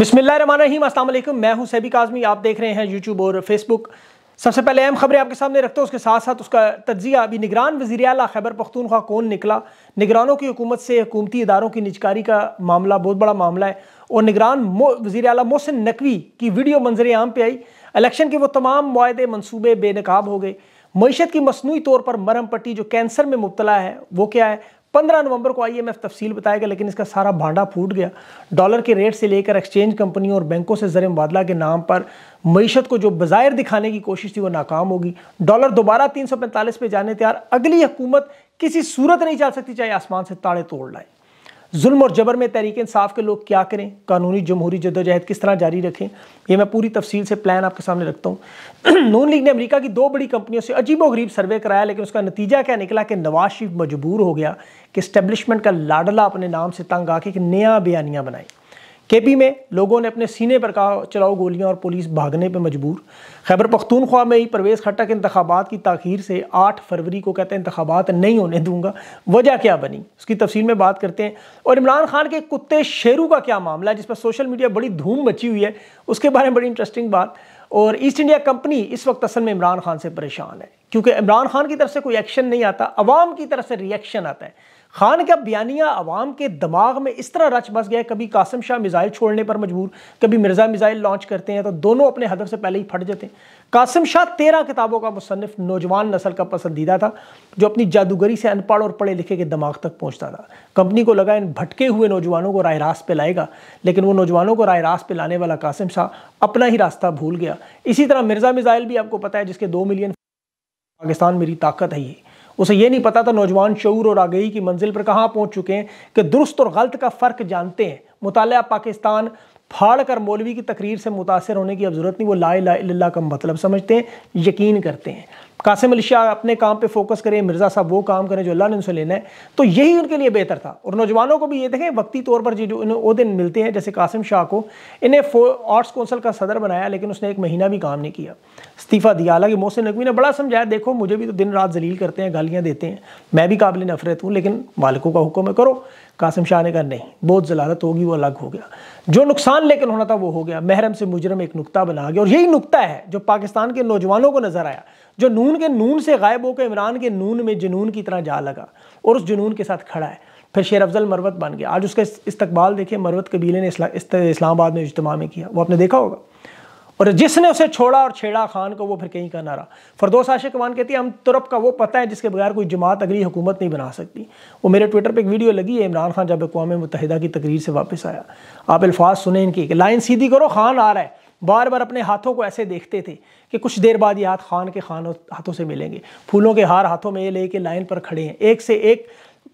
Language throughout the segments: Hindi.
अस्सलाम वालेकुम मैं हूं सैबी काजमी आप देख रहे हैं यूट्यूब और फेसबुक सबसे पहले अहम खबरें आपके सामने रखते हैं उसके साथ साथ उसका तजिया अभी निगरान वजी अला खैबर पख्तूनख्वा कौन निकला निगरानों की हुकूमत से हुकूमती इदारों की निजकारी का मामला बहुत बड़ा मामला है और निगरान वजी अला मोहसिन नकवी की वीडियो मंजर आम पे आई इलेक्शन के वो तमाम माहे मनसूबे बेनकाब हो गए मीशत की मसनू तौर पर मरम पट्टी जो कैंसर में मुबतला है वो क्या है पंद्रह नवंबर को आईएमएफ तफसील बताएगा लेकिन इसका सारा भांडा फूट गया डॉलर के रेट से लेकर एक्सचेंज कंपनियों और बैंकों से ज़र मुबादला के नाम पर मीशत को जो बाज़ाहिर दिखाने की कोशिश थी वो नाकाम होगी डॉलर दोबारा तीन सौ पैंतालीस पे जाने तैयार अगली हुकूमत किसी सूरत नहीं चल सकती चाहे आसमान से ताड़े तोड़ लाए जुल्म और जबर में तहरीक इंसाफ के लोग क्या करें कानूनी जमहूरी जदोजहद किस तरह जारी रखें यह मैं पूरी तफसील से प्लान आपके सामने रखता हूँ नून लीग ने अमरीका की दो बड़ी कंपनियों से अजीब गरीब सर्वे कराया लेकिन उसका नतीजा क्या निकला कि नवाज शरीफ मजबूर हो गया कि स्टैब्लिशमेंट का लाडला अपने नाम से तंग आके एक नया बयानियाँ बनाई केपी में लोगों ने अपने सीने पर कहा चलाओ गोलियां और पुलिस भागने पर मजबूर खैबर पख्तूनख्वा में ही प्रवेश खट्टा के इंतबात की तखीर से आठ फरवरी को कहते हैं इंतबात नहीं होने दूंगा वजह क्या बनी उसकी तफसील में बात करते हैं और इमरान खान के कुत्ते शेरू का क्या मामला है जिस पर सोशल मीडिया बड़ी धूम मची हुई है उसके बारे में बड़ी इंटरेस्टिंग बात और ईस्ट इंडिया कंपनी इस वक्त असल में इमरान खान से परेशान है क्योंकि इमरान खान की तरफ से कोई एक्शन नहीं आता अवाम की तरफ से रिएक्शन आता है खान का बयानिया आवाम के दिमाग में इस तरह रच बस गया कभी कासम शाह मिज़ाइल छोड़ने पर मजबूर कभी मिर्ज़ा मिज़ाइल लॉन्च करते हैं तो दोनों अपने हदफ से पहले ही फट जाते हैं कासम शाह तेरह किताबों का मुसनफ़ नौजवान नसल का पसंदीदा था जो अपनी जादूगरी से अनपढ़ और पढ़े लिखे के दिमाग तक पहुँचता था कंपनी को लगा इन भटके हुए नौजवानों को राय रास्त पे लाएगा लेकिन वो नौजवानों को राय रास्त पे लाने वाला कासिम शाह अपना ही रास्ता भूल गया इसी तरह मिर्ज़ा मिज़ाइल भी आपको पता है जिसके दो मिलियन पाकिस्तान मेरी ताकत है ये उसे ये नहीं पता था नौजवान शूर और आगही की मंजिल पर कहाँ पहुँच चुके हैं कि दुरुस्त और गलत का फ़र्क जानते हैं मुताल पाकिस्तान फाड़ कर मौलवी की तकरीर से मुतासर होने की अब ज़रूरत नहीं वो ला ला का मतलब समझते हैं यकीन करते हैं कासिम अली शाह अपने काम पे फोकस करें मिर्ज़ा साहब वो काम करें जो अल्लाह ने उनसे लेना है तो यही उनके लिए बेहतर था और नौजवानों को भी ये देखें वक्ती तौर पर जो इन्हें वो दिन मिलते हैं जैसे कासिम शाह को इन्हें आर्ट्स कौंसिल का सदर बनाया लेकिन उसने एक महीना भी काम नहीं किया इस्तीफ़ा दिया हालांकि मोहसिन नकवी ने बड़ा समझाया देखो मुझे भी तो दिन रात जलील करते हैं गालियाँ देते हैं मैं भी काबिल नफरत हूँ लेकिन मालिकों का हुक्म करो कासिम शाह ने कहा नहीं बहुत जलालत होगी वो अलग हो गया जो नुकसान लेकिन होना था वो हो गया महरम से मुजरम एक नुकता बना गया और यही नुकता है जो पाकिस्तान के नौजवानों को नज़र आया जो नून के नून से गायब होकर इमरान के नून में जुनून की तरह जा लगा और उस जुनून के साथ खड़ा है फिर शेर अफजल मरवत बन गया आज उसका इस्तकबाल देखिए मरवत कबीले ने इस्लामाबाद में इजतमा में किया वो आपने देखा होगा और जिसने उसे छोड़ा और छेड़ा खान को वो फिर कहीं का ना रहा फरदोस आशिक वान कहती है हम तुरप का वो पता है जिसके बगैर कोई जमात अगली हुकूमत नहीं बना सकती वो मेरे ट्विटर पर एक वीडियो लगी है इमरान खान जब अकवा मुतहदा की तकरीर से वापस आया आप अल्फाज सुने इनकी लाइन सीधी करो खान आ रहा है बार बार अपने हाथों को ऐसे देखते थे कि कुछ देर बाद ये हाथ खान के खान हाथों से मिलेंगे फूलों के हार हाथों में ये लेके लाइन पर खड़े हैं एक से एक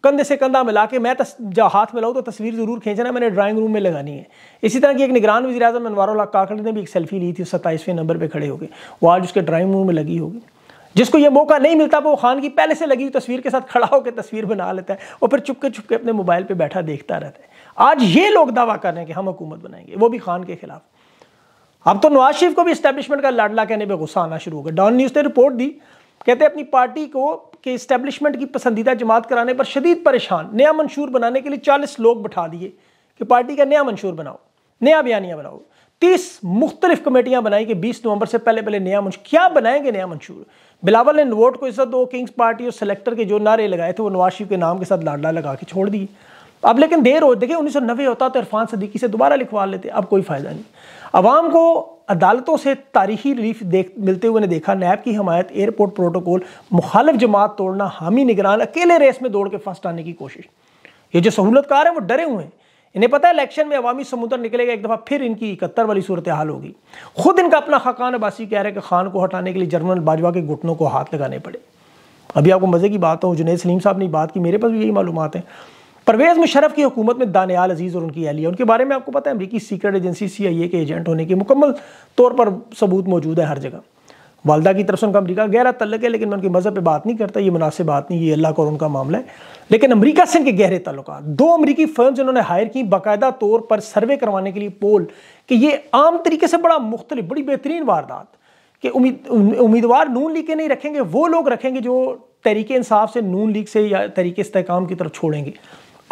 कंधे से कंधा मिला के मैं जब हाथ लाऊँ तो तस्वीर ज़रूर खींचना मैंने ड्राइंग रूम में लगानी है इसी तरह की एक निगरान वजी अजम अनवारुल्ला काकड़ ने भी एक सेल्फी ली थी सत्ताईसवें नंबर पर खड़े गए वो आज उसके ड्राइंग रूम में लगी होगी जिसको ये मौका नहीं मिलता वो खान की पहले से लगी हुई तस्वीर के साथ खड़ा होकर तस्वीर बना लेता है और फिर चुपके चुपके अपने मोबाइल पर बैठा देखता रहता है आज ये लोग दावा कर रहे हैं कि हम हुकूमत बनाएंगे वो भी खान के खिलाफ अब तो नवाज शरीफ को भी इस्टेब्लिशमेंट का लाडला कहने पर गुस्सा आना शुरू हो गया डॉन न्यूज़ ने रिपोर्ट दी कहते अपनी पार्टी को के इस्टेबलिशमेंट की पसंदीदा जमात कराने पर शदीद परेशान नया मंशूर बनाने के लिए चालीस लोग बैठा दिए कि पार्टी का नया मंशूर बनाओ नया बयानिया बनाओ तीस मुख्तलिफ कमेटियाँ बनाई कि बीस नवंबर से पहले पहले नया मंशूर क्या बनाएंगे नया मंशूर बिलावल ने वोट को इस दो किंग्स पार्टी और सेलेक्टर के जो नारे लगाए थे वो नवाज शरीफ के नाम के साथ लाडला लगा के छोड़ दिए अब लेकिन देर हो देखिए उन्नीस सौ नब्बे होता तो इरफान सदीकी से दोबारा लिखवा लेते अब कोई फ़ायदा नहीं आवाम को अदालतों से तारीखी रिलीफ देख मिलते हुए ने देखा नैब की हमायत एयरपोर्ट प्रोटोकॉल मुखालफ जमात तोड़ना हामी निगरान अकेले रेस में दौड़ के फर्स्ट आने की कोशिश ये जो सहूलतकार हैं वो डरे हुए हैं इन्हें पता है इलेक्शन में अवामी समुद्र निकलेगा एक दफ़ा फिर इनकी इकहत्तर वाली सूरत हाल होगी खुद इनका अपना खाकान अबासी कह रहे हैं कि खान को हटाने के लिए जर्नल बाजवा के घुटनों को हाथ लगाने पड़े अभी आपको मज़े की बात हो जुनेद सलीम साहब ने बात की मेरे पास भी यही मालूम हैं परवेज़ मुशरफ की हुकूमत में दानियाल अजीज़ और उनकी अहलिया उनके बारे में आपको पता है अमरीकी सीक्रेट एजेंसी सी आई ए के एजेंट होने के मुकम्मल तौर पर सबूत मौजूद है हर जगह वालदा की तरफ से उनका अमरीका गहरा तल्लक है लेकिन मैं उनके मज़हब पर बात नहीं करता ये मुनासिब बात नहीं ये अल्लाह का और उनका मामला है लेकिन अमरीका से इनके गहरे तल्लक दो अमरीकी फर्म इन्होंने हायर की बाकायदा तौर पर सर्वे करवाने के लिए पोल कि ये आम तरीके से बड़ा मुख्तलि बड़ी बेहतरीन वारदात कि उम्मीद उम्मीदवार नून लीग के नहीं रखेंगे वो लोग रखेंगे जो तरीके इंसाफ से नून लीग से या तरीके इसकाम की तरफ छोड़ेंगे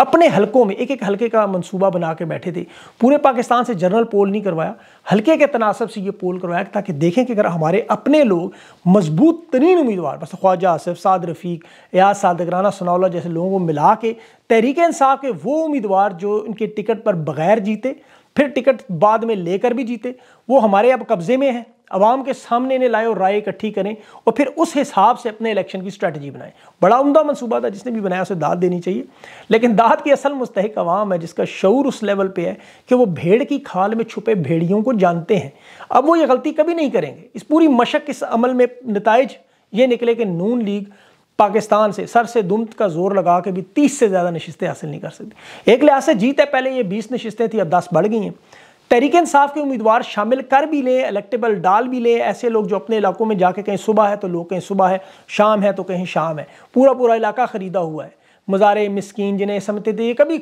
अपने हलकों में एक एक हलके का मंसूबा बना के बैठे थे पूरे पाकिस्तान से जनरल पोल नहीं करवाया हलके के तनासब से ये पोल करवाया ताकि देखें कि अगर हमारे अपने लोग मजबूत तरीन उम्मीदवार बस ख्वाजा आसफ साद रफ़ीक एयाज सादगराना सनाउल्ला जैसे लोगों को मिला के तहरीक इंसाफ के वो उम्मीदवार जो उनके टिकट पर बगैर जीते फिर टिकट बाद में लेकर भी जीते वो हमारे अब कब्ज़े में हैं आवाम के सामने इन्हें लाए और राय इकट्ठी करें और फिर उस हिसाब से अपने इलेक्शन की स्ट्रैटेजी बनाएं बड़ा उमदा मनसूबा था जिसने भी बनाया उसे दाद देनी चाहिए लेकिन दाद की असल मुस्तक आवाम है जिसका शौर उस लेवल पर है कि वो भेड़ की खाल में छुपे भेड़ियों को जानते हैं अब वो ये गलती कभी नहीं करेंगे इस पूरी मशक इस अमल में नतज ये निकले कि नून लीग पाकिस्तान से सर से दुमत का जोर लगा के भी तीस से ज़्यादा नशस्तें हासिल नहीं कर सकती एक लिहाज से जीत है पहले ये बीस नशस्तें थी अब दस बढ़ गई हैं तहरीक इंसाफ के उम्मीदवार शामिल कर भी लें इलेक्टेबल डाल भी लें ऐसे लोग जो अपने इलाकों में जाके कहीं सुबह है तो लोग कहीं सुबह है शाम है तो कहीं शाम है पूरा पूरा इलाका ख़रीदा हुआ है मज़ार मस्किन जिन्हें समझते थे ये कभी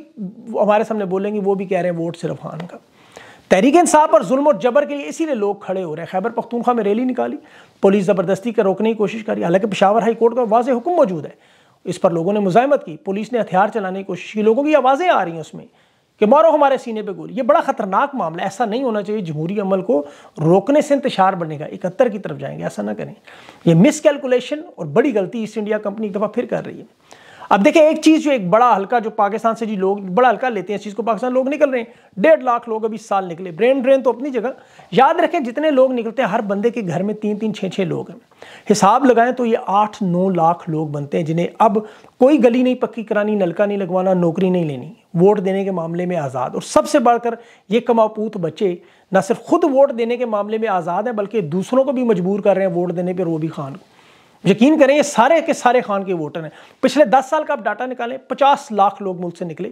हमारे सामने बोलेंगे वो भी कह रहे हैं वोट सिर्फ खान का तहरीक इंसाफ और जुल्म और जबर के लिए इसीलिए लोग खड़े हो रहे हैं खैबर पख्तूनखा में रैली निकाली पुलिस ज़बरदस्ती का रोकने की कोशिश करी हालांकि पिशावर हाई कोर्ट का वाज हुक्म मौजूद है इस पर लोगों ने मुजामत की पुलिस ने हथियार चलाने की कोशिश की लोगों की आवाज़ें आ रही हैं उसमें कि मारो हमारे सीने पे गोली ये बड़ा खतरनाक मामला ऐसा नहीं होना चाहिए जमहूरी अमल को रोकने से इंतशार बनेगा इकहत्तर की तरफ जाएंगे ऐसा ना करें ये मिसकेलकुलेशन और बड़ी गलती ईस्ट इंडिया कंपनी एक दफ़ा फिर कर रही है अब देखिए एक चीज़ जो एक बड़ा हल्का जो पाकिस्तान से जी लोग बड़ा हल्का लेते हैं इस चीज़ को पाकिस्तान लोग निकल रहे हैं डेढ़ लाख लोग अभी साल निकले ब्रेन ड्रेन तो अपनी जगह याद रखें जितने लोग निकलते हैं हर बंदे के घर में तीन तीन छः छः लोग हैं हिसाब लगाएं तो ये आठ नौ लाख लोग बनते हैं जिन्हें अब कोई गली नहीं पक्की करानी नलका नहीं लगवाना नौकरी नहीं लेनी वोट देने के मामले में आज़ाद और सबसे बढ़कर ये कमापूत बच्चे न सिर्फ खुद वोट देने के मामले में आज़ाद हैं बल्कि दूसरों को भी मजबूर कर रहे हैं वोट देने पर रोबी खान को यकीन करें ये सारे के सारे खान के वोटर हैं पिछले दस साल का आप डाटा निकालें पचास लाख लोग मुल्क से निकले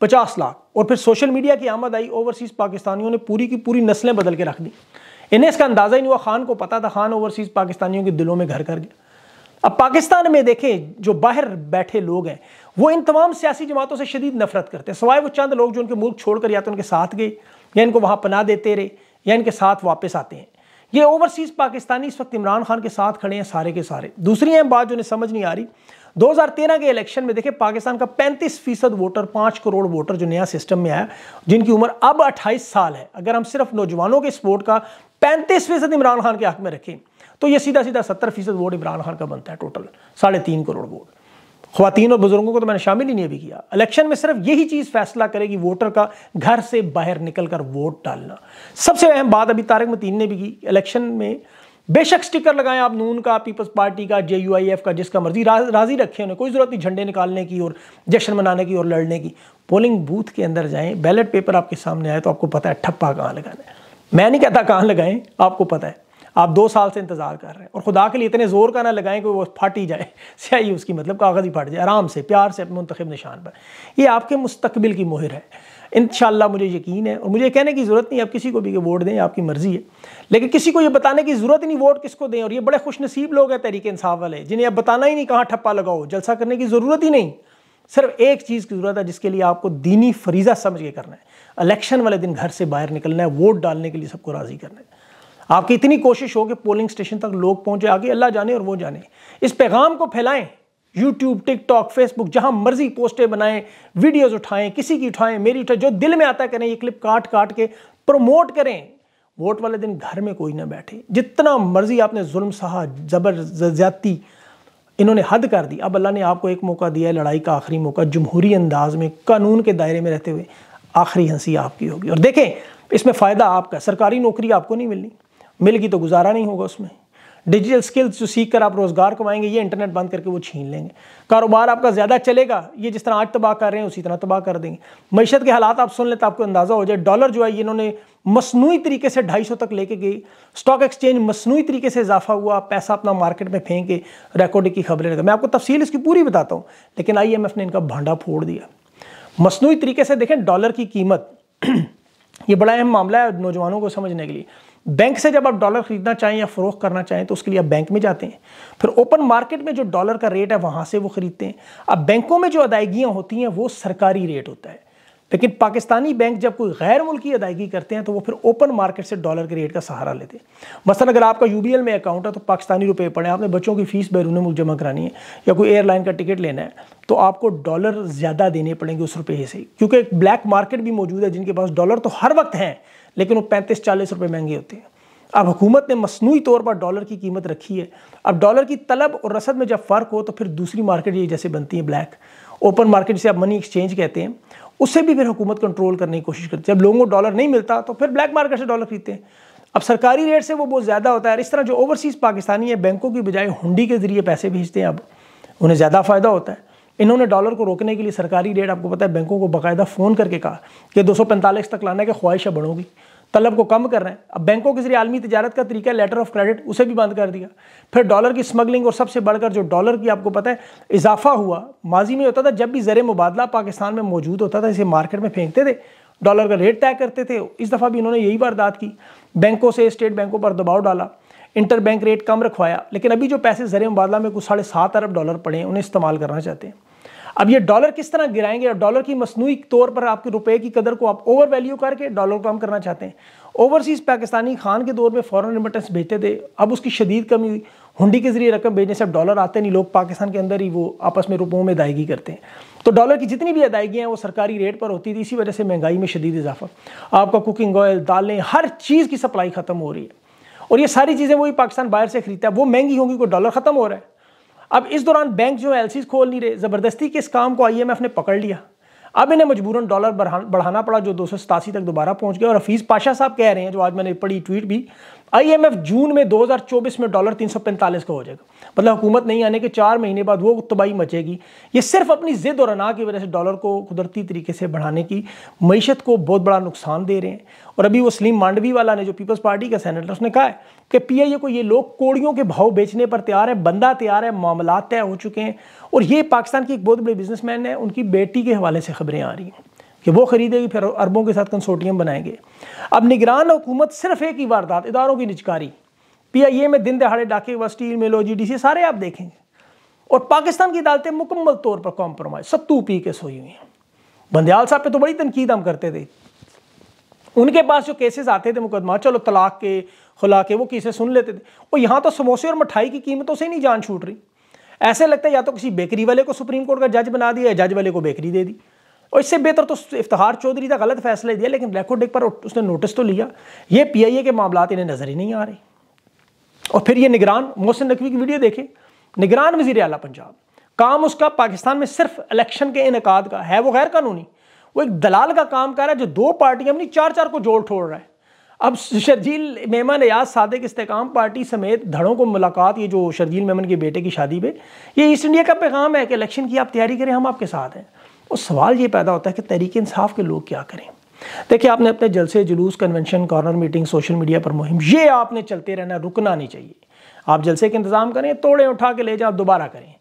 पचास लाख और फिर सोशल मीडिया की आमद आई ओवरसीज़ पाकिस्तानियों ने पूरी की पूरी नस्लें बदल के रख दी इन्हें इसका अंदाज़ा ही नहीं हुआ खान को पता था खान ओवरसीज़ पाकिस्तानियों के दिलों में घर कर गया अब पाकिस्तान में देखें जो बाहर बैठे लोग हैं वो इन तमाम सियासी जमातों से शदीद नफरत करते हैं सवाए वो चंद लोग जो उनके मुल्क छोड़कर या तो उनके साथ गए या इनको वहाँ पना देते रहे या इनके साथ वापस आते हैं ये ओवरसीज़ पाकिस्तानी इस वक्त इमरान खान के साथ खड़े हैं सारे के सारे दूसरी अहम बात जो उन्हें समझ नहीं आ रही 2013 के इलेक्शन में देखे पाकिस्तान का 35 फीसद वोटर 5 करोड़ वोटर जो नया सिस्टम में आया जिनकी उम्र अब 28 साल है अगर हम सिर्फ नौजवानों के वोट का 35 फीसद इमरान खान के हक में रखें तो ये सीधा सीधा 70 फीसद वोट इमरान खान का बनता है टोटल साढ़े तीन करोड़ वोट खुवान और बुजुर्गों को तो मैंने शामिल ही नहीं अभी किया इलेक्शन में सिर्फ यही चीज़ फैसला करेगी वोटर का घर से बाहर निकल कर वोट डालना सबसे अहम बात अभी तारक मतीन ने भी की इलेक्शन में बेशक स्टिकर लगाएं आप नून का पीपल्स पार्टी का जे यू आई एफ का जिसका मर्जी रा, राजी रखें उन्हें कोई ज़रूरत नहीं झंडे निकालने की और जश्न मनाने की और लड़ने की पोलिंग बूथ के अंदर जाएं बैलेट पेपर आपके सामने आए तो आपको पता है ठप्पा कहाँ लगाना है मैं नहीं कहता कहाँ लगाएं आपको पता है आप दो साल से इंतज़ार कर रहे हैं और खुदा के लिए इतने ज़ोर का ना लगाएं कि वो फट ही जाए स्याही उसकी मतलब कागज़ ही फट जाए आराम से प्यार से अपने मुंतब निशान पर ये आपके मुस्तबिल की मुहिर है इन मुझे यकीन है और मुझे कहने की ज़रूरत नहीं आप किसी को भी वोट दें आपकी मर्ज़ी है लेकिन किसी को ये बताने की ज़रूरत नहीं वोट किसको दें और ये बड़े खुश नसीब लोग हैं तहरीक इंसाफ वाले जिन्हें आप बताना ही नहीं कहाँ ठप्पा लगाओ जलसा करने की ज़रूरत ही नहीं सिर्फ एक चीज़ की ज़रूरत है जिसके लिए आपको दीनी फरीज़ा समझ के करना है इलेक्शन वाले दिन घर से बाहर निकलना है वोट डालने के लिए सबको राज़ी करना है आपकी इतनी कोशिश हो कि पोलिंग स्टेशन तक लोग पहुंचे आगे अल्लाह जाने और वो जाने इस पैगाम को फैलाएं यूट्यूब टिकटॉक फेसबुक जहां मर्जी पोस्टें बनाएं वीडियोज़ उठाएं किसी की उठाएं मेरी उठाएं जो दिल में आता करें ये क्लिप काट काट के प्रमोट करें वोट वाले दिन घर में कोई ना बैठे जितना मर्जी आपने जुल्म सहा जबर ज्यादती इन्होंने हद कर दी अब अल्लाह ने आपको एक मौका दिया है लड़ाई का आखिरी मौका जमहूरी अंदाज में कानून के दायरे में रहते हुए आखिरी हंसी आपकी होगी और देखें इसमें फ़ायदा आपका सरकारी नौकरी आपको नहीं मिलनी मिलगी तो गुजारा नहीं होगा उसमें डिजिटल स्किल्स जो सीख कर आप रोज़गार कमाएंगे ये इंटरनेट बंद करके वो छीन लेंगे कारोबार आपका ज़्यादा चलेगा ये जिस तरह आज तबाह कर रहे हैं उसी तरह तबाह कर देंगे मीशत के हालात आप सुन ले तो आपको अंदाज़ा हो जाए डॉलर जो है इन्होंने मसनू तरीके से ढाई सौ तक लेके गई स्टॉक एक्सचेंज मसनू तरीके से इजाफा हुआ पैसा अपना मार्केट में फेंक के रिकॉर्डिंग की खबरें लगा मैं आपको तफसील इसकी पूरी बताता हूँ लेकिन आई ने इनका भांडा फोड़ दिया मसनू तरीके से देखें डॉलर की कीमत ये बड़ा अहम मामला है नौजवानों को समझने के लिए बैंक से जब आप डॉलर खरीदना चाहें या फ़रोख करना चाहें तो उसके लिए आप बैंक में जाते हैं फिर ओपन मार्केट में जो डॉलर का रेट है वहाँ से वो ख़रीदते हैं अब बैंकों में जो अदायगियाँ होती हैं वो सरकारी रेट होता है लेकिन पाकिस्तानी बैंक जब कोई गैर मुल्की अदायगी करते हैं तो वो फिर ओपन मार्केट से डॉलर के रेट का सहारा लेते हैं मसलन अगर आपका यू में अकाउंट है तो पाकिस्तानी रुपये पड़े आपने बच्चों की फ़ीस बैरून मुल्क जमा करानी है या कोई एयरलाइन का टिकट लेना है तो आपको डॉलर ज़्यादा देने पड़ेंगे उस रुपये से क्योंकि एक ब्लैक मार्केट भी मौजूद है जिनके पास डॉलर तो हर वक्त हैं लेकिन वो पैंतीस चालीस रुपये महंगे होते हैं अब हुकूमत ने मसनू तौर पर डॉलर की कीमत रखी है अब डॉलर की तलब और रसद में जब फ़र्क हो तो फिर दूसरी मार्केट ये जैसे बनती है ब्लैक ओपन मार्केट जिसे आप मनी एक्सचेंज कहते हैं उससे भी फिर हुकूमत कंट्रोल करने की कोशिश करती है जब लोगों को डॉलर नहीं मिलता तो फिर ब्लैक मार्केट से डॉलर खरीदते हैं अब सरकारी रेट से वो बहुत ज़्यादा होता है इस तरह जो ओवरसीज़ पाकिस्तानी है बैंकों की बजाय हुंडी के ज़रिए पैसे भेजते हैं अब उन्हें ज़्यादा फ़ायदा होता है इन्होंने डॉलर को रोकने के लिए सरकारी रेट आपको पता है बैंकों को बाकायदा फ़ोन करके कहा कि दो तक लाने की ख्वाहिशें बढ़ोगी तलब को कम कर रहे हैं अब बैंकों के जरिए आलमी तजारत का तरीका लेटर ऑफ क्रेडिट उसे भी बंद कर दिया फिर डॉलर की स्मगलिंग और सबसे बढ़कर जो डॉलर की आपको पता है इजाफा हुआ माजी में होता था जब भी ज़र मुबादला पाकिस्तान में मौजूद होता था इसे मार्केट में फेंकते थे डॉलर का रेट तय करते थे इस दफ़ा भी इन्होंने यही वारदात की बैंकों से स्टेट बैंकों पर दबाव डाला इंटर बैंक रेट कम रखवाया लेकिन अभी जो पैसे ज़र मुबादला में कुछ साढ़े सात अरब डॉलर पड़े उन्हें इस्तेमाल करना चाहते हैं अब ये डॉलर किस तरह गिराएंगे और डॉलर की मसनू तौर पर आपके रुपए की कदर को आप ओवर वैल्यू करके डॉलर को कम करना चाहते हैं ओवरसीज़ पाकिस्तानी खान के दौर में फॉरेन रिमिटेंस भेजते थे अब उसकी शदीद कमी हुई हुंडी के ज़रिए रकम भेजने से अब डॉलर आते नहीं लोग पाकिस्तान के अंदर ही वो आपस में रुपयों में अदायगी करते हैं तो डॉलर की जितनी भी अदायगियाँ हैं वो सरकारी रेट पर होती थी इसी वजह से महंगाई में शदीद इजाफा आपका कुकिंग ऑयल दालें हर चीज़ की सप्लाई ख़त्म हो रही है और ये सारी चीज़ें वही पाकिस्तान बाहर से खरीदता है वो महंगी होंगी कोई डॉलर ख़त्म हो रहा है अब इस दौरान बैंक जो एल खोल नहीं रहे ज़बरदस्ती के इस काम को आई ने पकड़ लिया अब इन्हें मजबूरन डॉलर बढ़ाना पड़ा जो दो तक दोबारा पहुंच गया और हफीज़ पाशा साहब कह रहे हैं जो आज मैंने पढ़ी ट्वीट भी आईएमएफ जून में 2024 में डॉलर 345 का हो जाएगा मतलब हुकूमत नहीं आने के चार महीने बाद वो तबाही मचेगी ये सिर्फ अपनी ज़िद और अना की वजह से डॉलर को कुदरती तरीके से बढ़ाने की मीशत को बहुत बड़ा नुकसान दे रहे हैं और अभी वो सलीम मांडवी वाला ने जो पीपल्स पार्टी का सैनेटर उसने कहा है कि पी को ये लोग कोड़ियों के भाव बेचने पर तैयार है बंदा तैयार है मामला तय हो चुके हैं और ये पाकिस्तान की एक बहुत बड़े बिजनेसमैन है उनकी बेटी के हवाले से खबरें आ रही हैं कि वो ख़रीदेगी फिर अरबों के साथ कंसोर्टियम बनाएंगे अब निगरान हुकूमत सिर्फ एक ही वारदात इदारों की निचकारी पी आई ए में दिन दहाड़े डाके व स्टील मिलो जी डी सी सारे आप देखेंगे और पाकिस्तान की अदालतें मुकम्मल तौर पर कॉम्प्रोमाइज सत्तू पी के सोई हुई हैं बंदयाल साहब पे तो बड़ी तनकीद हम करते थे उनके पास जो केसेस आते थे मुकदमा चलो तलाक के खुला के वो केसेस सुन लेते थे और यहाँ तो समोसे और मिठाई की कीमतों से नहीं जान छूट रही ऐसे लगता है या तो किसी बेकरी वाले को सुप्रीम कोर्ट का जज बना दिया या जज वाले को बेकरी दे दी और इससे बेहतर तो इफ्तार चौधरी का गलत फैसला दिया लेकिन रेकॉर्ड एक पर उसने नोटिस तो लिया ये पी आई ए के मामला इन्हें नज़र ही नहीं आ रहे और फिर ये निगरान मोहसिन नकवी की वीडियो देखें निगरान वजीर अला पंजाब काम उसका पाकिस्तान में सिर्फ इलेक्शन के इनका का है वो गैर कानूनी वो एक दलाल का काम कर रहा है जो दो पार्टियां अपनी चार चार को जोड़ ठोड़ रहा है अब शर्जील मेमन एयाज सादक इस्तेकाम पार्टी समेत धड़ों को मुलाकात ये जो शर्जील मेमन के बेटे की शादी पे ये ईस्ट इंडिया का पैगाम है कि इलेक्शन की आप तैयारी करें हम आपके साथ हैं और सवाल ये पैदा होता है कि तहरीक इंसाफ के लोग क्या करें देखिए आपने अपने जलसे जुलूस convention corner meeting social media पर मुहिम ये आपने चलते रहना रुकना नहीं चाहिए आप जलसे का इंतज़ाम करें तोड़ें उठा के ले जाए दोबारा करें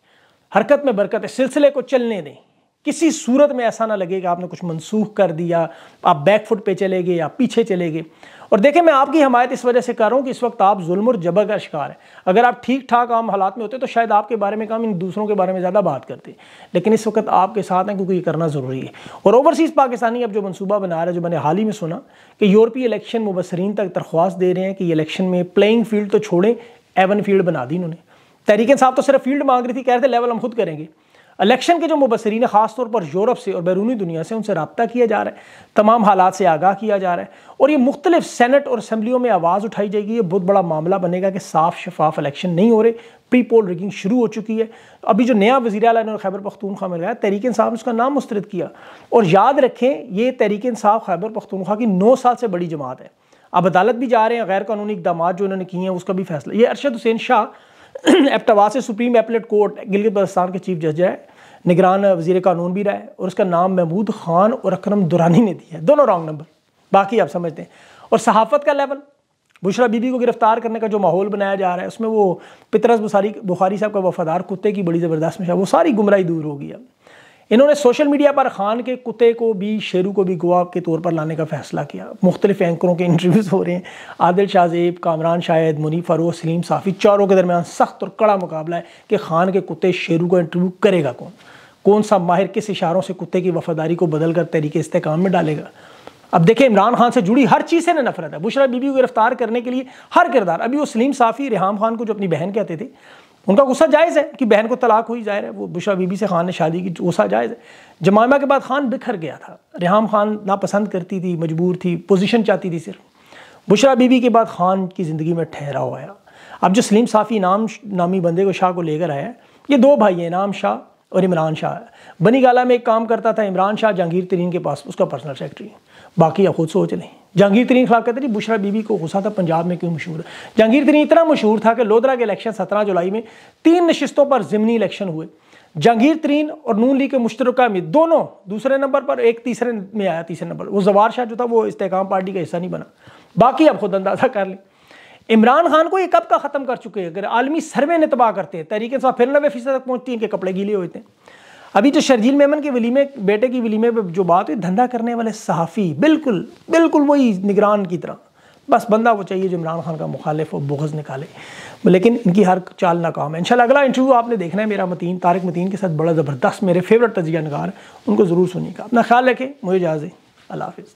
हरकत में बरकत है सिलसिले को चलने दें किसी सूरत में ऐसा ना लगेगा आपने कुछ मनसूख कर दिया आप बैकफुट पे चले गए या पीछे चले गए और देखें मैं आपकी हमायत इस वजह से कर रहा हूँ कि इस वक्त आप जुल्म और जबर का शिकार हैं अगर आप ठीक ठाक आम हालात में होते तो शायद आपके बारे में काम इन दूसरों के बारे में ज़्यादा बात करते लेकिन इस वक्त आपके साथ हैं क्योंकि ये करना ज़रूरी है और ओवरसीज़ पाकिस्तानी अब जो मनसूबा बना रहा है जो मैंने हाल ही में सुना कि यूरोपीय इलेक्शन मुबसरीन तक दरख्वास्त दे रहे हैं कि इलेक्शन में प्लेइंग फील्ड तो छोड़ें एवन फील्ड बना दी इन्होंने तहरीक साहब तो सिर्फ फील्ड मांग रही थी कह रहे थे लेवल हम खुद करेंगे इलेक्शन के जो मुबसरीन ख़ासतौर पर यूरोप से और बैरूनी दुनिया से उनसे रबता किया जा रहा है तमाम हालात से आगाह किया जा रहा है और ये मुख्तलिफ सेनेट और असम्बलियों में आवाज़ उठाई जाएगी ये बहुत बड़ा मामला बनेगा कि साफ शफाफ इलेक्शन नहीं हो रहे प्री पोल रिगिंग शुरू हो चुकी है अभी जो नया वजी अल ने खैबर पख्तूनखा मिल रहा है तहरीक साहब ने उसका नाम मुस्तरद किया और याद रखें ये तहरीक साहब खैबर पख्तूनखा की नौ साल से बड़ी जमात है अब अदालत भी जा रहे हैं गैर कानूनी इकदाम जो उन्होंने किए हैं उसका भी फैसला ये अरशद हुसैन शाह एपटवा से supreme appellate court Gilgit Baltistan के चीफ जज है निगरान वजीर कानून भी रहा है और उसका नाम महमूद ख़ान और अक्रम दुरानी ने दिया है दोनों रॉन्ग नंबर बाकी आप समझते हैं और सहाफ़त का लेवल बुशरा बीबी को गिरफ्तार करने का जो माहौल बनाया जा रहा है उसमें वो पितरस बुसारी बुखारी साहब का वफादार कुत्ते की बड़ी ज़बरदस्त में वो सारी गुमराही दूर हो गई अब इन्होंने सोशल मीडिया पर खान के कुत्ते को भी शेरू को भी गुआ के तौर पर लाने का फैसला किया मुख्तलिफ एंकरों के इंटरव्यूज़ हो रहे हैं आदिल शाहजेब कामरान शाहिद मुनी फरोज सलीम साफ़ी चारों के दरमियान सख्त और कड़ा मुकाबला है कि खान के कुत्ते शेरू का इंटरव्यू करेगा कौन कौन सा माहिर किस इशारों से कुत्ते की वफादारी को बदल कर तरीके इस्तेकाम में डालेगा अब देखें इमरान खान से जुड़ी हर चीज़ से ना नफरत है बुशरा बीबी को गिरफ्तार करने के लिए हर किरदार अभी वो सलीम साफ़ी रिहाम खान को जो अपनी बहन कहते थे उनका गुस्सा जायज़ है कि बहन को तलाक हुई जाहिर है वो बुशरा बीबी से खान ने शादी की गुस्सा जायज़ है जमायमा के बाद खान बिखर गया था रिहाम खान नापसंद करती थी मजबूर थी पोजीशन चाहती थी सिर्फ बुशरा बीबी के बाद खान की ज़िंदगी में ठहरा हुआ आया अब जो सलीम साफ़ी नाम नामी बंदे को शाह को लेकर आया ये दो भाई हैं नाम शाह और इमरान शाह बनी गाला में एक काम करता था इमरान शाह जहांगीर तरीन के पास उसका पर्सनल सेक्रेटरी बाकी आप खुद सोच लें जहांगीर तरीन खिलाफ कहते हैं बुशरा बीबी को गुस्सा था पंजाब में क्यों मशहूर है जहांगीर तरीन इतना मशहूर था कि लोधरा के इलेक्शन सत्रह जुलाई में तीन नशस्तों पर ज़मनी इलेक्शन हुए जहांगीर तरीन और नून लीग के मुश्तरका अमीर दोनों दूसरे नंबर पर एक तीसरे में आया तीसरे नंबर वो जवार शाह जो था वो इस्तेकाम पार्टी का हिस्सा नहीं बना बाकी आप खुद अंदाज़ा कर लें इमरान खान को ये कब का ख़त्म कर चुके हैं अगर आलमी सर्वे ने तबाह करते हैं तहरीक इंसाफ फिर नबे फीसद तक पहुँचती है इनके कपड़े गीले होते हैं अभी जो तो शर्जील मेमन के वलीमे बेटे की वलीमे पर जो बात हुई धंधा करने वाले सहाफ़ी बिल्कुल बिल्कुल वही निगरान की तरह बस बंदा वो चाहिए जो इमरान खान का मुखालिफ और बुगज़ निकाले लेकिन इनकी हर चाल नाकाम है इनशाला अगला इंटरव्यू आपने देखना है मेरा मतीन तारक मतीन के साथ बड़ा ज़बरदस्त मेरे फेवरेट तजिया नगार उनको ज़रूर सुनी का अपना ख्याल रखें मुझे इजाज़ अल्लाह हाफ